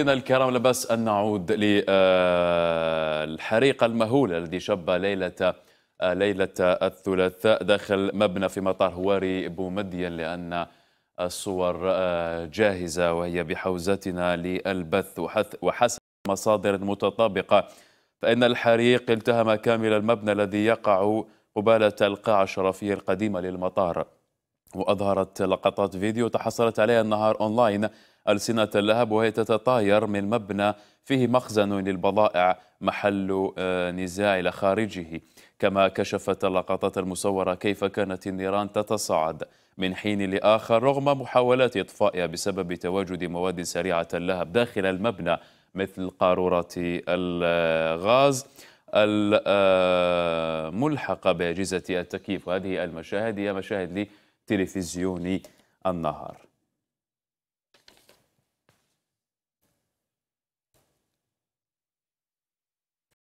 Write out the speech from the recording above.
مشاهدينا الكرام لبس أن نعود للحريق آه، المهول الذي شب ليلة آه، ليلة الثلاثاء داخل مبنى في مطار هواري بومدين لأن الصور آه، جاهزة وهي بحوزتنا للبث وحسب مصادر متطابقة فإن الحريق التهم كامل المبنى الذي يقع قبالة القاعة الشرفية القديمة للمطار وأظهرت لقطات فيديو تحصلت عليها النهار أونلاين ألسنة اللهب وهي تتطاير من مبنى فيه مخزن للبضائع محل آه، نزاع إلى خارجه كما كشفت اللقطات المصورة كيف كانت النيران تتصاعد من حين لآخر رغم محاولات إطفائها بسبب تواجد مواد سريعة اللهب داخل المبنى مثل قارورات الغاز الملحقة آه، بأجهزة التكييف وهذه المشاهد هي مشاهد لتلفزيون النهار